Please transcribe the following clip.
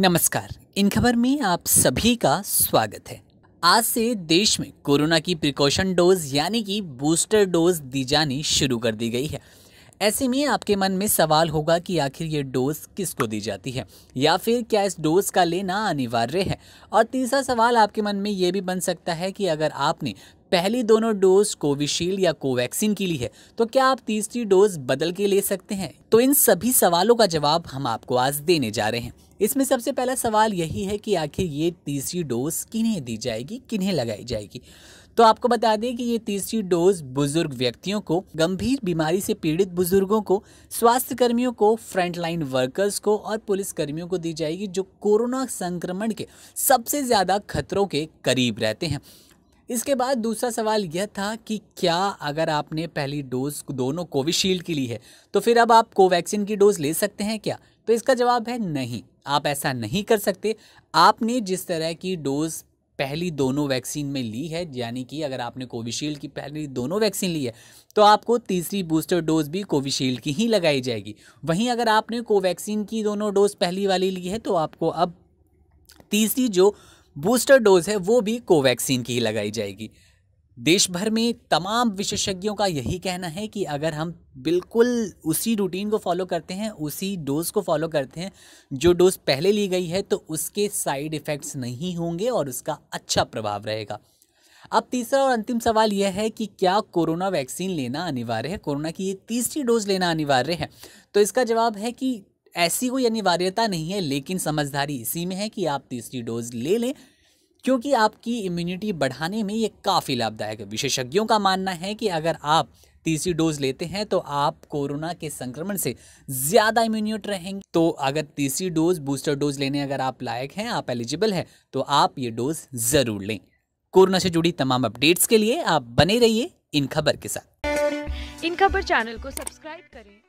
नमस्कार इन खबर में आप सभी का स्वागत है आज से देश में कोरोना की प्रिकॉशन डोज यानी कि बूस्टर डोज दी जानी शुरू कर दी गई है ऐसे में आपके मन में सवाल होगा कि आखिर ये डोज किसको दी जाती है या फिर क्या इस डोज का लेना अनिवार्य है और तीसरा सवाल आपके मन में ये भी बन सकता है कि अगर आपने पहली दोनों डोज कोविशील्ड या कोवैक्सीन की ली है तो क्या आप तीसरी डोज बदल के ले सकते हैं तो इन सभी सवालों का जवाब हम आपको आज देने जा रहे हैं इसमें सबसे पहला सवाल यही है कि आखिर ये तीसरी डोज किन्हें दी जाएगी किन्हें लगाई जाएगी तो आपको बता दें कि ये तीसरी डोज बुजुर्ग व्यक्तियों को गंभीर बीमारी से पीड़ित बुजुर्गों को स्वास्थ्य कर्मियों को फ्रंटलाइन वर्कर्स को और पुलिस कर्मियों को दी जाएगी जो कोरोना संक्रमण के सबसे ज़्यादा खतरों के करीब रहते हैं इसके बाद दूसरा सवाल यह था कि क्या अगर आपने पहली डोज दोनों कोविशील्ड की ली है तो फिर अब आप कोवैक्सीन की डोज ले सकते हैं क्या तो इसका जवाब है नहीं आप ऐसा नहीं कर सकते आपने जिस तरह की डोज पहली दोनों वैक्सीन में ली है यानी कि अगर आपने कोविशील्ड की पहली दोनों वैक्सीन ली है तो आपको तीसरी बूस्टर डोज भी कोविशील्ड की ही लगाई जाएगी वहीं अगर आपने कोवैक्सीन की दोनों डोज पहली वाली ली है तो आपको अब तीसरी जो बूस्टर डोज है वो भी कोवैक्सीन की ही लगाई जाएगी देश भर में तमाम विशेषज्ञों का यही कहना है कि अगर हम बिल्कुल उसी रूटीन को फॉलो करते हैं उसी डोज़ को फॉलो करते हैं जो डोज़ पहले ली गई है तो उसके साइड इफ़ेक्ट्स नहीं होंगे और उसका अच्छा प्रभाव रहेगा अब तीसरा और अंतिम सवाल यह है कि क्या कोरोना वैक्सीन लेना अनिवार्य है कोरोना की ये तीसरी डोज लेना अनिवार्य है तो इसका जवाब है कि ऐसी कोई अनिवार्यता नहीं है लेकिन समझदारी इसी में है कि आप तीसरी डोज ले लें क्योंकि आपकी इम्यूनिटी बढ़ाने में ये काफ़ी लाभदायक है विशेषज्ञों का मानना है कि अगर आप तीसरी डोज लेते हैं तो आप कोरोना के संक्रमण से ज़्यादा इम्यूनिट रहेंगे तो अगर तीसरी डोज बूस्टर डोज लेने अगर आप लायक हैं आप एलिजिबल हैं तो आप ये डोज ज़रूर लें कोरोना से जुड़ी तमाम अपडेट्स के लिए आप बने रहिए इन खबर के साथ इन खबर चैनल को सब्सक्राइब करें